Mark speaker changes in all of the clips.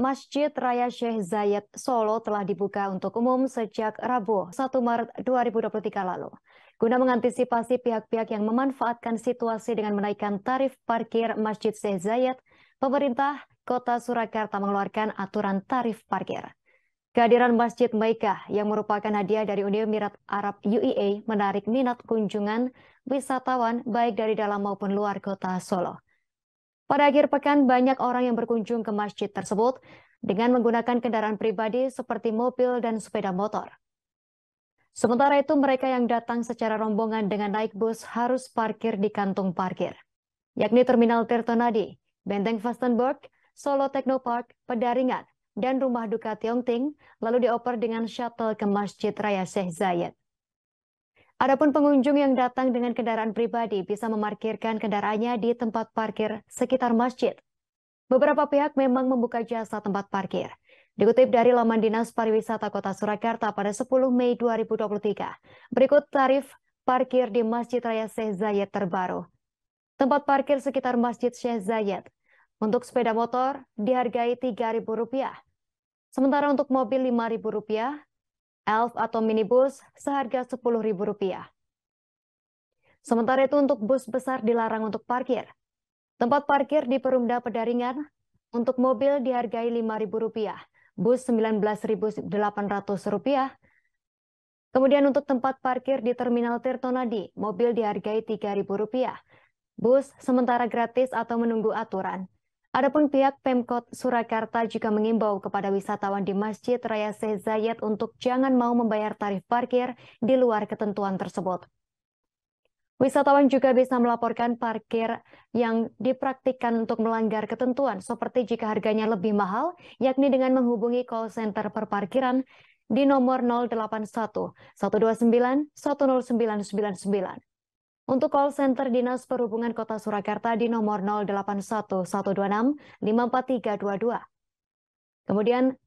Speaker 1: Masjid Raya Syekh Zayed Solo telah dibuka untuk umum sejak Rabu 1 Maret 2023 lalu. Guna mengantisipasi pihak-pihak yang memanfaatkan situasi dengan menaikkan tarif parkir Masjid Syekh Zayed, pemerintah Kota Surakarta mengeluarkan aturan tarif parkir. Kehadiran Masjid Maika yang merupakan hadiah dari Uni Emirat Arab UEA e menarik minat kunjungan wisatawan baik dari dalam maupun luar kota Solo. Pada akhir pekan, banyak orang yang berkunjung ke masjid tersebut dengan menggunakan kendaraan pribadi seperti mobil dan sepeda motor. Sementara itu, mereka yang datang secara rombongan dengan naik bus harus parkir di kantung parkir, yakni Terminal Tirtonadi, Benteng Vastenburg, Solo Technopark, Pedaringan, dan Rumah Duka Tiongting, lalu dioper dengan shuttle ke Masjid Raya Sheikh Zayed. Adapun pengunjung yang datang dengan kendaraan pribadi bisa memarkirkan kendaraannya di tempat parkir sekitar masjid. Beberapa pihak memang membuka jasa tempat parkir. Dikutip dari laman Dinas Pariwisata Kota Surakarta pada 10 Mei 2023, berikut tarif parkir di Masjid Raya Syekh Zayed terbaru. Tempat parkir sekitar Masjid Syekh Zayed untuk sepeda motor dihargai Rp3.000, sementara untuk mobil Rp5.000, elf atau minibus seharga Rp10.000. Sementara itu untuk bus besar dilarang untuk parkir. Tempat parkir di Perumda Pedaringan untuk mobil dihargai Rp5.000, bus Rp19.800. Kemudian untuk tempat parkir di Terminal Tirtonadi, mobil dihargai Rp3.000. Bus sementara gratis atau menunggu aturan. Adapun pihak Pemkot Surakarta juga mengimbau kepada wisatawan di Masjid Raya Syekh Zayed untuk jangan mau membayar tarif parkir di luar ketentuan tersebut. Wisatawan juga bisa melaporkan parkir yang dipraktikkan untuk melanggar ketentuan, seperti jika harganya lebih mahal, yakni dengan menghubungi call center perparkiran di nomor 081 129 10999. Untuk call center Dinas Perhubungan Kota Surakarta di nomor 126 54322. Kemudian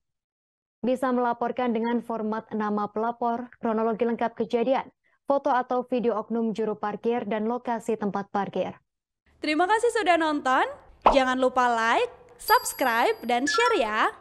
Speaker 1: bisa melaporkan dengan format nama pelapor, kronologi lengkap kejadian, foto atau video oknum juru parkir dan lokasi tempat parkir. Terima kasih sudah nonton. Jangan lupa like, subscribe, dan share ya.